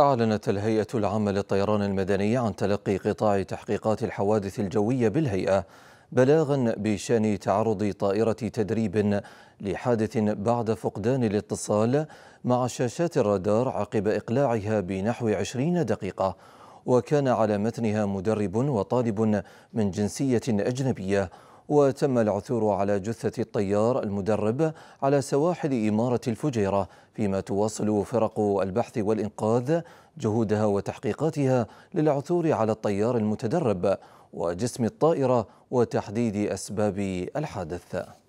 أعلنت الهيئة العامة للطيران المدني عن تلقي قطاع تحقيقات الحوادث الجوية بالهيئة بلاغا بشان تعرض طائرة تدريب لحادث بعد فقدان الاتصال مع شاشات الرادار عقب إقلاعها بنحو عشرين دقيقة وكان على متنها مدرب وطالب من جنسية أجنبية وتم العثور على جثة الطيار المدرب على سواحل إمارة الفجيرة فيما تواصل فرق البحث والإنقاذ جهودها وتحقيقاتها للعثور على الطيار المتدرب وجسم الطائرة وتحديد أسباب الحادث